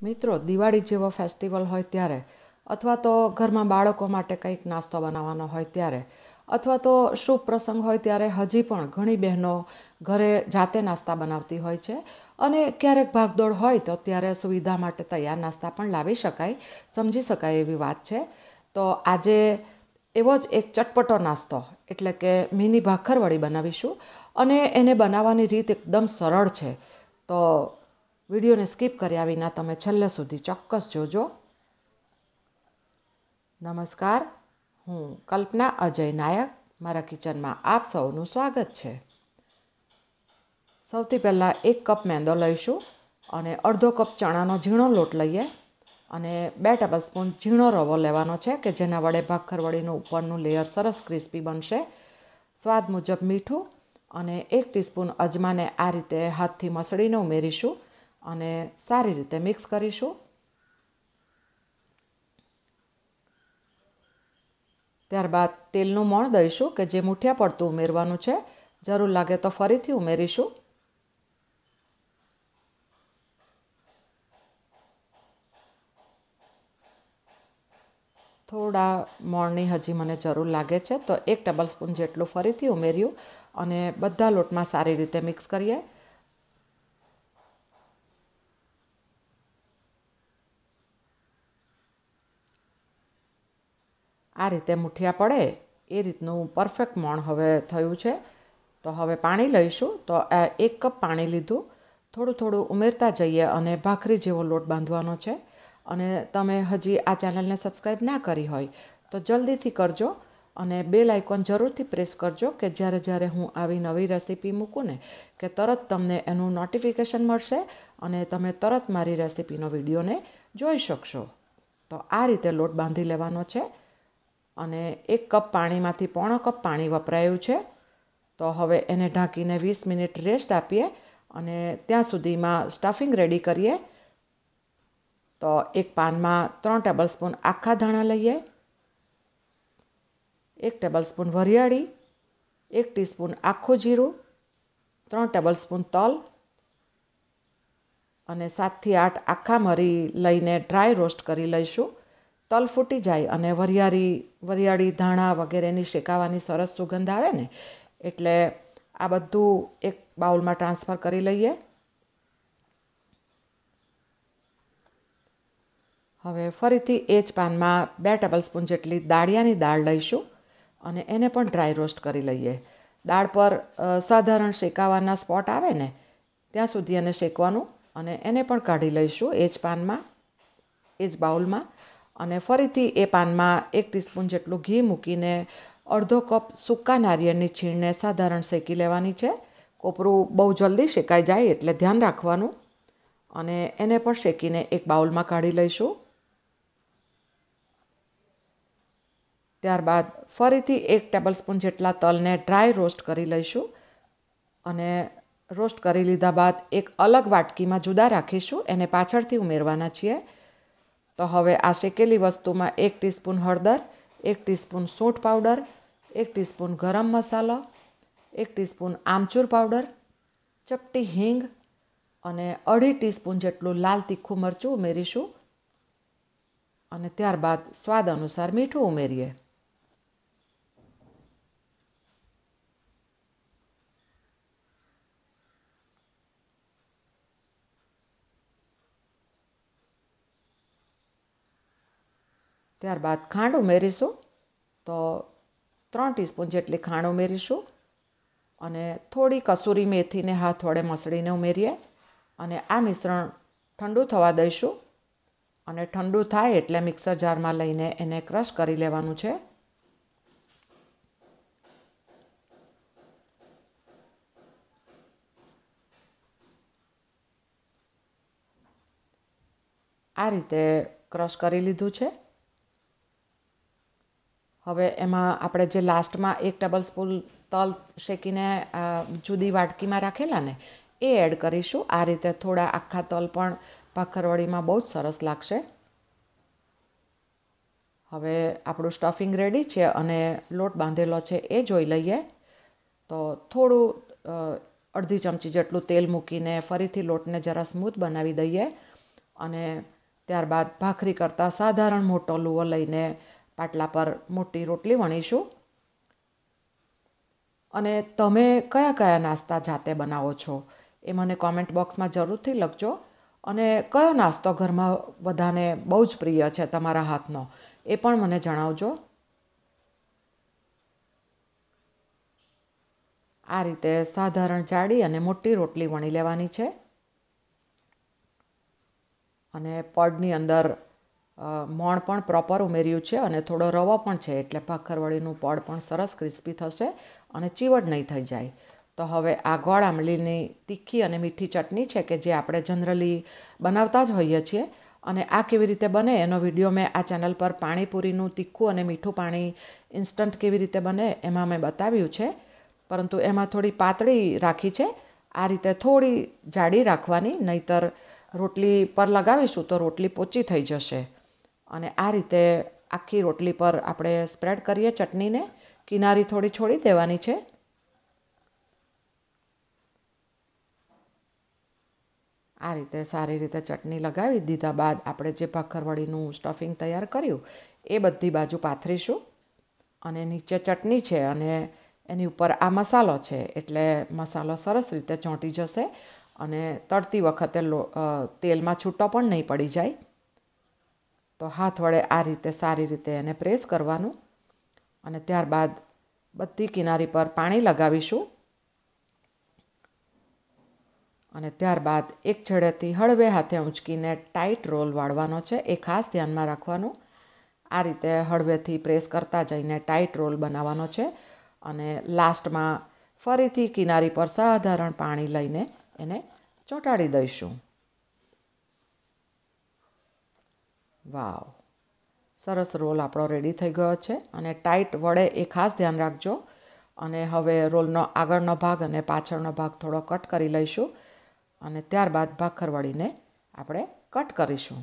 મિત્રો દિવાળી જેવો ફેસ્ટિવલ હોય ત્યારે અથવા તો ઘરમાં બાળકો માટે કંઈક નાસ્તો બનાવવાનો હોય ત્યારે અથવા તો શુભ પ્રસંગ હોય ત્યારે હજી પણ ઘણી બહેનો ઘરે જાતે નાસ્તા બનાવતી હોય છે અને ક્યારેક ભાગદોડ હોય તો ત્યારે સુવિધા માટે તૈયાર નાસ્તા પણ લાવી શકાય સમજી શકાય એવી વાત છે તો આજે એવો જ એક ચટપટો નાસ્તો એટલે કે મિની ભાખરવડી બનાવીશું અને એને બનાવવાની રીત એકદમ સરળ છે તો વિડીયોને સ્કીપ કર્યા વિના તમે છેલ્લે સુધી ચોક્કસ જોજો નમસ્કાર હું કલ્પના અજય નાયક મારા કિચનમાં આપ સૌનું સ્વાગત છે સૌથી પહેલાં એક કપ મેંદો લઈશું અને અડધો કપ ચણાનો ઝીણો લોટ લઈએ અને બે ટેબલ સ્પૂન ઝીણો રવો લેવાનો છે કે જેના વડે ભાખરવડીનું ઉપરનું લેયર સરસ ક્રિસ્પી બનશે સ્વાદ મુજબ મીઠું અને એક ટીસ્પૂન અજમાને આ રીતે હાથથી મસળીને ઉમેરીશું અને સારી રીતે મિક્સ કરીશું ત્યારબાદ તેલનું મોણ દઈશું કે જે મૂઠિયા પડતું ઉમેરવાનું છે જરૂર લાગે તો ફરીથી ઉમેરીશું થોડા મોણની હજી મને જરૂર લાગે છે તો એક સ્પૂન જેટલું ફરીથી ઉમેર્યું અને બધા લોટમાં સારી રીતે મિક્સ કરીએ આ રીતે મુઠિયા પડે એ રીતનું પરફેક્ટ મોણ હવે થયું છે તો હવે પાણી લઈશું તો એક કપ પાણી લીધું થોડું થોડું ઉમેરતા જઈએ અને ભાખરી જેવો લોટ બાંધવાનો છે અને તમે હજી આ ચેનલને સબસ્ક્રાઈબ ના કરી હોય તો જલ્દીથી કરજો અને બે લાઇકોન જરૂરથી પ્રેસ કરજો કે જ્યારે જ્યારે હું આવી નવી રેસીપી મૂકું ને કે તરત તમને એનું નોટિફિકેશન મળશે અને તમે તરત મારી રેસીપીનો વિડીયોને જોઈ શકશો તો આ રીતે લોટ બાંધી લેવાનો છે અને એક કપ પાણીમાંથી પોણો કપ પાણી વપરાયું છે તો હવે એને ઢાંકીને વીસ મિનિટ રેસ્ટ આપીએ અને ત્યાં સુધીમાં સ્ટફિંગ રેડી કરીએ તો એક પાનમાં ત્રણ ટેબલસ્પૂન આખા ધાણા લઈએ એક ટેબલસ્પૂન વરિયાળી એક ટીસ્પૂન આખું જીરું ત્રણ ટેબલસ્પૂન તલ અને સાતથી આઠ આખા મરી લઈને ડ્રાય રોસ્ટ કરી લઈશું તલ ફૂટી જાય અને વરિયાળી વરિયાળી ધાણા વગેરેની શેકાવાની સરસ સુગંધ આવે ને એટલે આ બધું એક બાઉલમાં ટ્રાન્સફર કરી લઈએ હવે ફરીથી એ જ પાનમાં બે સ્પૂન જેટલી દાળિયાની દાળ લઈશું અને એને પણ ડ્રાય રોસ્ટ કરી લઈએ દાળ પર સાધારણ શેકાવાના સ્પોટ આવે ને ત્યાં સુધી એને શેકવાનું અને એને પણ કાઢી લઈશું એ જ પાનમાં એ જ બાઉલમાં અને ફરીથી એ પાનમાં એક ટીસ્પૂન જેટલું ઘી મૂકીને અડધો કપ સૂકા નારિયેળની છીણને સાધારણ શેકી લેવાની છે કોપરું બહુ જલ્દી શેકાઈ જાય એટલે ધ્યાન રાખવાનું અને એને પણ શેકીને એક બાઉલમાં કાઢી લઈશું ત્યારબાદ ફરીથી એક ટેબલસ્પૂન જેટલા તલને ડ્રાય રોસ્ટ કરી લઈશું અને રોસ્ટ કરી લીધા બાદ એક અલગ વાટકીમાં જુદા રાખીશું એને પાછળથી ઉમેરવાના છીએ તો હવે આ શેકેલી વસ્તુમાં એક ટીસ્પૂન હળદર એક ટીસ્પૂન સૂંઠ પાવડર એક ટીસ્પૂન ગરમ મસાલો એક ટીસ્પૂન આમચૂર પાવડર ચપટી હિંગ અને અઢી ટીસ્પૂન જેટલું લાલ તીખું મરચું ઉમેરીશું અને ત્યારબાદ સ્વાદ અનુસાર મીઠું ઉમેરીએ ત્યારબાદ ખાંડ ઉમેરીશું તો ત્રણ ટીસ્પૂન જેટલી ખાંડ ઉમેરીશું અને થોડી કસૂરી મેથીને હાથ વડે મસળીને ઉમેરીએ અને આ મિશ્રણ ઠંડુ થવા દઈશું અને ઠંડુ થાય એટલે મિક્સર જારમાં લઈને એને ક્રશ કરી લેવાનું છે આ રીતે ક્રશ કરી લીધું છે હવે એમાં આપણે જે લાસ્ટમાં એક ટેબલ સ્પૂન તલ શેકીને જુદી વાટકીમાં રાખેલા ને એ એડ કરીશું આ રીતે થોડા આખા તલ પણ ભાખરવડીમાં બહુ જ સરસ લાગશે હવે આપણું સ્ટફિંગ રેડી છે અને લોટ બાંધેલો છે એ જોઈ લઈએ તો થોડું અડધી ચમચી જેટલું તેલ મૂકીને ફરીથી લોટને જરા સ્મૂથ બનાવી દઈએ અને ત્યારબાદ ભાખરી કરતાં સાધારણ મોટો લુવો લઈને પાટલા પર મોટી રોટલી વણીશું અને તમે કયા કયા નાસ્તા જાતે બનાવો છો એ મને કોમેન્ટ બોક્સમાં જરૂરથી લખજો અને કયો નાસ્તો ઘરમાં બધાને બહુ જ પ્રિય છે તમારા હાથનો એ પણ મને જણાવજો આ રીતે સાધારણ જાડી અને મોટી રોટલી વણી લેવાની છે અને પડની અંદર મોણ પણ પ્રોપર ઉમેર્યું છે અને થોડો રવો પણ છે એટલે ભાખરવળીનું પડ પણ સરસ ક્રિસ્પી થશે અને ચીવડ નહીં થઈ જાય તો હવે આ ગોળ આંબલીની તીખી અને મીઠી ચટણી છે કે જે આપણે જનરલી બનાવતા જ હોઈએ છીએ અને આ કેવી રીતે બને એનો વિડીયો મેં આ ચેનલ પર પાણીપુરીનું તીખું અને મીઠું પાણી ઇન્સ્ટન્ટ કેવી રીતે બને એમાં મેં બતાવ્યું છે પરંતુ એમાં થોડી પાતળી રાખી છે આ રીતે થોડી જાડી રાખવાની નહીતર રોટલી પર લગાવીશું તો રોટલી પોચી થઈ જશે અને આ રીતે આખી રોટલી પર આપણે સ્પ્રેડ કરીએ ચટણીને કિનારી થોડી છોડી દેવાની છે આ રીતે સારી રીતે ચટણી લગાવી દીધા બાદ આપણે જે ભાખરવડીનું સ્ટફિંગ તૈયાર કર્યું એ બધી બાજુ પાથરીશું અને નીચે ચટણી છે અને એની ઉપર આ મસાલો છે એટલે મસાલો સરસ રીતે ચોંટી જશે અને તળતી વખતે લો તેલમાં છૂટો પણ નહીં પડી જાય તો હાથ વડે આ રીતે સારી રીતે એને પ્રેસ કરવાનું અને ત્યારબાદ બધી કિનારી પર પાણી લગાવીશું અને ત્યારબાદ એક છેડેથી હળવે હાથે ઊંચકીને ટાઈટ રોલ વાળવાનો છે એ ખાસ ધ્યાનમાં રાખવાનું આ રીતે હળવેથી પ્રેસ કરતા જઈને ટાઈટ રોલ બનાવવાનો છે અને લાસ્ટમાં ફરીથી કિનારી પર સાધારણ પાણી લઈને એને ચોંટાડી દઈશું વાવ સરસ રોલ આપણો રેડી થઈ ગયો છે અને ટાઈટ વડે એ ખાસ ધ્યાન રાખજો અને હવે રોલનો આગળનો ભાગ અને પાછળનો ભાગ થોડો કટ કરી લઈશું અને ત્યારબાદ ભાખર આપણે કટ કરીશું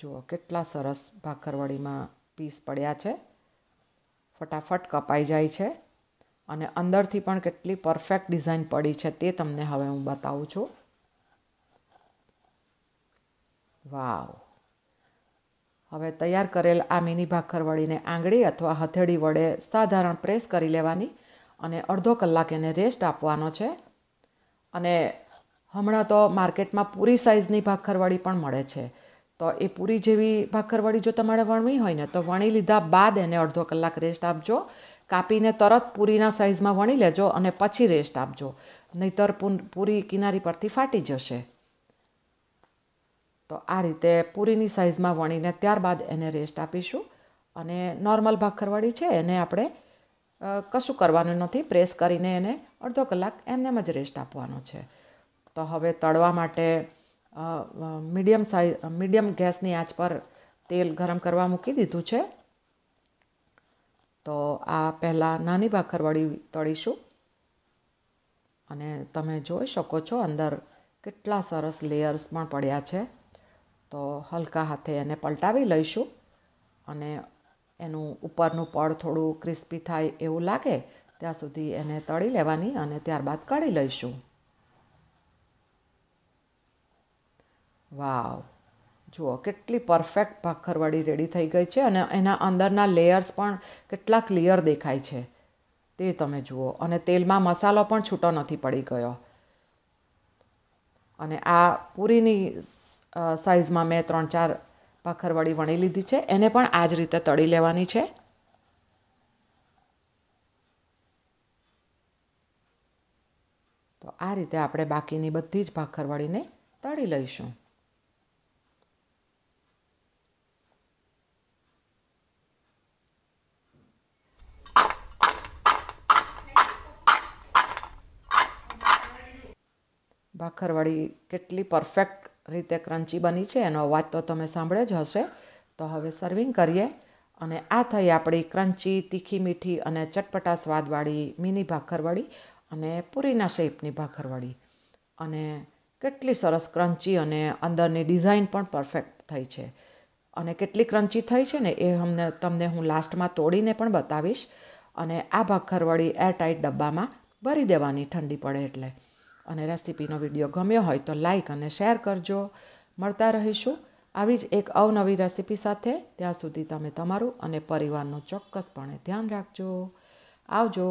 જુઓ કેટલા સરસ ભાખરવડીમાં પીસ પડ્યા છે ફટાફટ કપાઈ જાય છે અને અંદરથી પણ કેટલી પરફેક્ટ ડિઝાઇન પડી છે તે તમને હવે હું બતાવું છું વાવ હવે તૈયાર કરેલ આ મિની ભાખરવડીને આંગળી અથવા હથેળી વડે સાધારણ પ્રેસ કરી લેવાની અને અડધો કલાક એને રેસ્ટ આપવાનો છે અને હમણાં તો માર્કેટમાં પૂરી સાઇઝની ભાખરવડી પણ મળે છે તો એ પૂરી જેવી ભાખરવડી જો તમારે વણવી હોય ને તો વણી લીધા બાદ એને અડધો કલાક રેસ્ટ આપજો કાપીને તરત પૂરીના સાઇઝમાં વણી લેજો અને પછી રેસ્ટ આપજો નહીતર પૂરી કિનારી પરથી ફાટી જશે તો આ રીતે પૂરીની સાઇઝમાં વણીને ત્યારબાદ એને રેસ્ટ આપીશું અને નોર્મલ ભાખરવાળી છે એને આપણે કશું કરવાનું નથી પ્રેસ કરીને એને અડધો કલાક એમને જ રેસ્ટ આપવાનો છે તો હવે તળવા માટે મીડિયમ સાઇઝ મીડિયમ ગેસની આંચ પર તેલ ગરમ કરવા મૂકી દીધું છે તો આ પહેલાં નાની ભાખરવાળી તળીશું અને તમે જોઈ શકો છો અંદર કેટલા સરસ લેયર્સ પણ પડ્યા છે તો હલકા હાથે એને પલટાવી લઈશું અને એનું ઉપરનું પડ થોડું ક્રિસ્પી થાય એવું લાગે ત્યાં સુધી એને તળી લેવાની અને ત્યારબાદ કાઢી લઈશું વાવ જુઓ કેટલી પરફેક્ટ ભાખરવાળી રેડી થઈ ગઈ છે અને એના અંદરના લેયર્સ પણ કેટલા ક્લિયર દેખાય છે તે તમે જુઓ અને તેલમાં મસાલો પણ છૂટો નથી પડી ગયો અને આ પૂરીની સાઇઝમાં મેં ત્રણ ચાર ભાખરવાળી વણી લીધી છે એને પણ આ જ રીતે તળી લેવાની છે તો આ રીતે આપણે બાકીની બધી જ ભાખરવાળીને તળી લઈશું ભાખરવાળી કેટલી પરફેક્ટ રીતે ક્રન્ચી બની છે એનો અવાજ તો તમે સાંભળ્યો જ હશે તો હવે સર્વિંગ કરીએ અને આ થઈ આપણી ક્રન્ચી તીખી મીઠી અને ચટપટા સ્વાદવાળી મીની ભાખરવાળી અને પૂરીના શેપની ભાખરવાળી અને કેટલી સરસ ક્રન્ચી અને અંદરની ડિઝાઇન પણ પરફેક્ટ થઈ છે અને કેટલી ક્રન્ચી થઈ છે ને એ અમને તમને હું લાસ્ટમાં તોડીને પણ બતાવીશ અને આ ભાખરવાળી એરટાઈટ ડબ્બામાં ભરી દેવાની ઠંડી પડે એટલે અને રેસીપીનો વિડીયો ગમ્યો હોય તો લાઇક અને શેર કરજો મળતા રહીશું આવી જ એક અવનવી રેસીપી સાથે ત્યાં સુધી તમે તમારું અને પરિવારનું ચોક્કસપણે ધ્યાન રાખજો આવજો